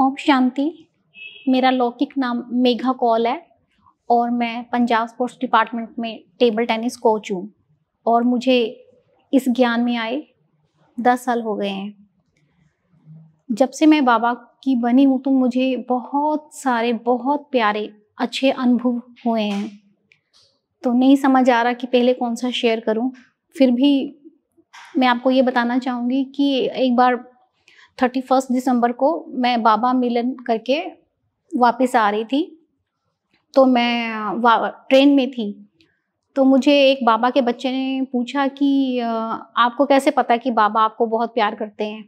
ओम शांति मेरा लौकिक नाम मेघा कॉल है और मैं पंजाब स्पोर्ट्स डिपार्टमेंट में टेबल टेनिस कोच हूँ और मुझे इस ज्ञान में आए दस साल हो गए हैं जब से मैं बाबा की बनी हूँ तो मुझे बहुत सारे बहुत प्यारे अच्छे अनुभव हुए हैं तो नहीं समझ आ रहा कि पहले कौन सा शेयर करूँ फिर भी मैं आपको ये बताना चाहूँगी कि एक बार थर्टी फर्स्ट दिसंबर को मैं बाबा मिलन करके वापस आ रही थी तो मैं ट्रेन में थी तो मुझे एक बाबा के बच्चे ने पूछा कि आपको कैसे पता कि बाबा आपको बहुत प्यार करते हैं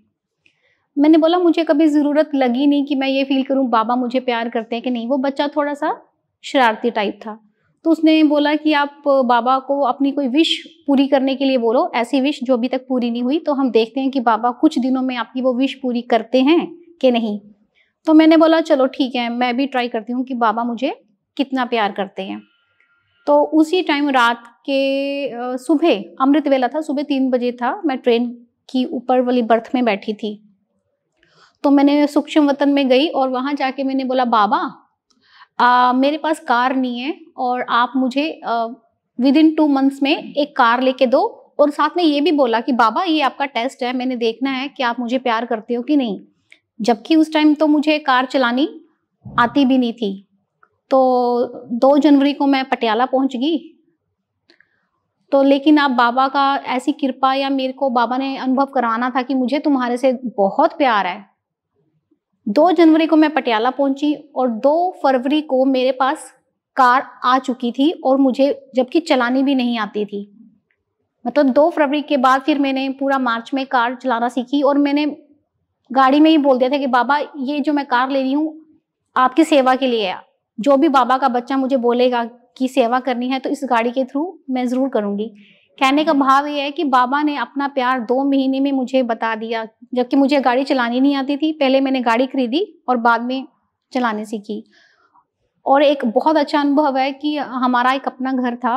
मैंने बोला मुझे कभी ज़रूरत लगी नहीं कि मैं ये फील करूं बाबा मुझे प्यार करते हैं कि नहीं वो बच्चा थोड़ा सा शरारती टाइप था तो उसने बोला कि आप बाबा को अपनी कोई विश पूरी करने के लिए बोलो ऐसी विश जो अभी तक पूरी नहीं हुई तो हम देखते हैं कि बाबा कुछ दिनों में आपकी वो विश पूरी करते हैं कि नहीं तो मैंने बोला चलो ठीक है मैं भी ट्राई करती हूँ कि बाबा मुझे कितना प्यार करते हैं तो उसी टाइम रात के सुबह अमृत वेला था सुबह तीन बजे था मैं ट्रेन की ऊपर वाली बर्थ में बैठी थी तो मैंने सूक्ष्म वतन में गई और वहाँ जाके मैंने बोला बाबा आ, मेरे पास कार नहीं है और आप मुझे विद इन टू मंथ्स में एक कार लेके दो और साथ में ये भी बोला कि बाबा ये आपका टेस्ट है मैंने देखना है कि आप मुझे प्यार करते हो कि नहीं जबकि उस टाइम तो मुझे कार चलानी आती भी नहीं थी तो दो जनवरी को मैं पटियाला पहुंच गई तो लेकिन आप बाबा का ऐसी कृपा या मेरे को बाबा ने अनुभव करवाना था कि मुझे तुम्हारे से बहुत प्यार है दो जनवरी को मैं पटियाला पहुंची और दो फरवरी को मेरे पास कार आ चुकी थी और मुझे जबकि चलानी भी नहीं आती थी मतलब दो फरवरी के बाद फिर मैंने पूरा मार्च में कार चलाना सीखी और मैंने गाड़ी में ही बोल दिया था कि बाबा ये जो मैं कार ले रही हूँ आपकी सेवा के लिए है जो भी बाबा का बच्चा मुझे बोलेगा कि सेवा करनी है तो इस गाड़ी के थ्रू मैं ज़रूर करूँगी कहने का भाव ये है कि बाबा ने अपना प्यार दो महीने में मुझे बता दिया जबकि मुझे गाड़ी चलानी नहीं आती थी पहले मैंने गाड़ी खरीदी और बाद में चलाने सीखी और एक बहुत अच्छा अनुभव है कि हमारा एक अपना घर था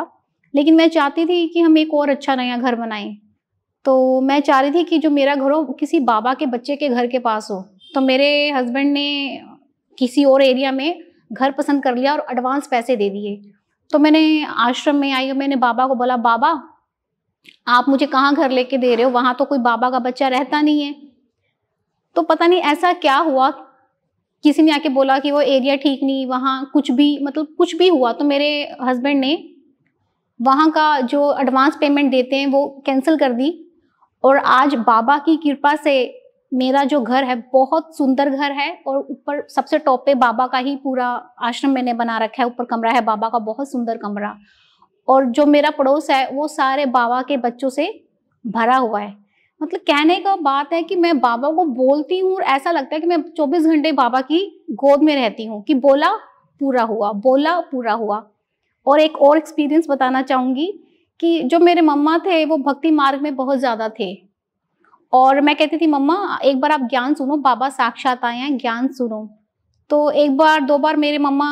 लेकिन मैं चाहती थी कि हम एक और अच्छा नया घर बनाएं तो मैं चाह रही थी कि जो मेरा घर हो किसी बाबा के बच्चे के घर के पास हो तो मेरे हस्बैंड ने किसी और एरिया में घर पसंद कर लिया और एडवांस पैसे दे दिए तो मैंने आश्रम में आई और मैंने बाबा को बोला बाबा आप मुझे कहाँ घर लेके दे रहे हो वहां तो कोई बाबा का बच्चा रहता नहीं है तो पता नहीं ऐसा क्या हुआ किसी ने आके बोला कि वो एरिया ठीक नहीं वहाँ कुछ भी मतलब कुछ भी हुआ तो मेरे हस्बैंड ने वहाँ का जो एडवांस पेमेंट देते हैं वो कैंसिल कर दी और आज बाबा की कृपा से मेरा जो घर है बहुत सुंदर घर है और ऊपर सबसे टॉप पे बाबा का ही पूरा आश्रम मैंने बना रखा है ऊपर कमरा है बाबा का बहुत सुंदर कमरा और जो मेरा पड़ोस है वो सारे बाबा के बच्चों से भरा हुआ है मतलब कहने का बात है कि मैं बाबा को बोलती हूँ और ऐसा लगता है कि मैं 24 घंटे बाबा की गोद में रहती हूँ कि बोला पूरा हुआ बोला पूरा हुआ और एक और एक्सपीरियंस बताना चाहूँगी कि जो मेरे मम्मा थे वो भक्ति मार्ग में बहुत ज़्यादा थे और मैं कहती थी मम्मा एक बार आप ज्ञान सुनो बाबा साक्षात आए हैं ज्ञान सुनो तो एक बार दो बार मेरे मम्मा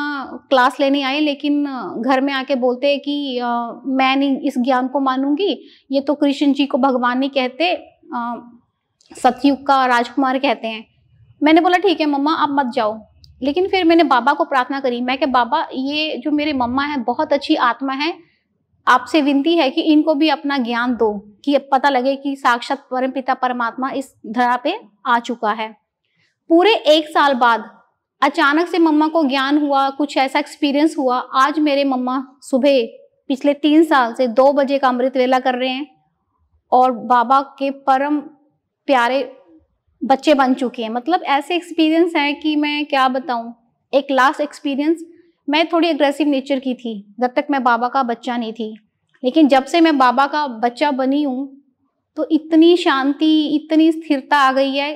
क्लास लेने आए लेकिन घर में आके बोलते कि आ, मैं नहीं इस ज्ञान को मानूंगी ये तो कृष्ण जी को भगवान नहीं कहते सतयुग का राजकुमार कहते हैं मैंने बोला ठीक है मम्मा आप मत जाओ लेकिन फिर मैंने बाबा को प्रार्थना करी मैं क्या बाबा ये जो मेरे मम्मा है बहुत अच्छी आत्मा है आपसे विनती है कि इनको भी अपना ज्ञान दो कि पता लगे कि साक्षात परम पिता परमात्मा इस धरा पे आ चुका है पूरे एक साल बाद अचानक से मम्मा को ज्ञान हुआ कुछ ऐसा एक्सपीरियंस हुआ आज मेरे मम्मा सुबह पिछले तीन साल से दो बजे का अमृत वेला कर रहे हैं और बाबा के परम प्यारे बच्चे बन चुके हैं मतलब ऐसे एक्सपीरियंस हैं कि मैं क्या बताऊं एक लास्ट एक्सपीरियंस मैं थोड़ी एग्रेसिव नेचर की थी जब तक मैं बाबा का बच्चा नहीं थी लेकिन जब से मैं बाबा का बच्चा बनी हूँ तो इतनी शांति इतनी स्थिरता आ गई है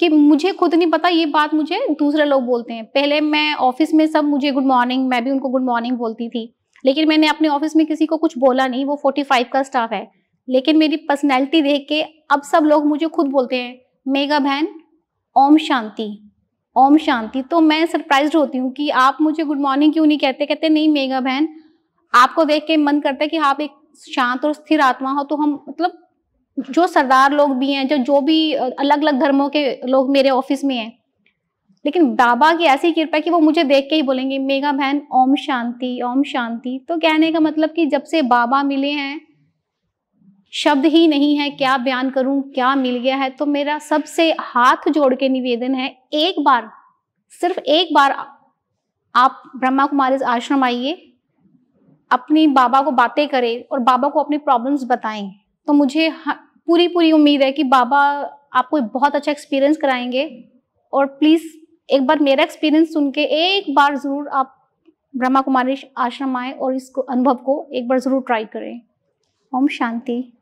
कि मुझे खुद नहीं पता ये बात मुझे दूसरे लोग बोलते हैं पहले मैं ऑफिस में सब मुझे गुड मॉर्निंग मैं भी उनको गुड मॉर्निंग बोलती थी लेकिन मैंने अपने ऑफिस में किसी को कुछ बोला नहीं वो फोर्टी फाइव का स्टाफ है लेकिन मेरी पर्सनैलिटी देख के अब सब लोग मुझे खुद बोलते हैं मेगा बहन ओम शांति ओम शांति तो मैं सरप्राइज होती हूँ कि आप मुझे गुड मॉर्निंग क्यों नहीं कहते कहते नहीं मेगा बहन आपको देख के मन करता है कि आप एक शांत और स्थिर आत्मा हो तो हम मतलब जो सरदार लोग भी हैं जो जो भी अलग अलग धर्मों के लोग मेरे ऑफिस में हैं लेकिन बाबा की ऐसी कृपा कि वो मुझे देख के ही बोलेंगे मेगा बहन ओम शांति ओम शांति तो कहने का मतलब कि जब से बाबा मिले हैं शब्द ही नहीं है क्या बयान करूं क्या मिल गया है तो मेरा सबसे हाथ जोड़ के निवेदन है एक बार सिर्फ एक बार आप ब्रह्मा कुमारी आश्रम आइए अपनी बाबा को बातें करें और बाबा को अपनी प्रॉब्लम्स बताएं तो मुझे पूरी पूरी उम्मीद है कि बाबा आपको बहुत अच्छा एक्सपीरियंस कराएंगे और प्लीज़ एक बार मेरा एक्सपीरियंस सुन के एक बार ज़रूर आप ब्रह्मा कुमारी आश्रम आए और इसको अनुभव को एक बार ज़रूर ट्राई करें ओम शांति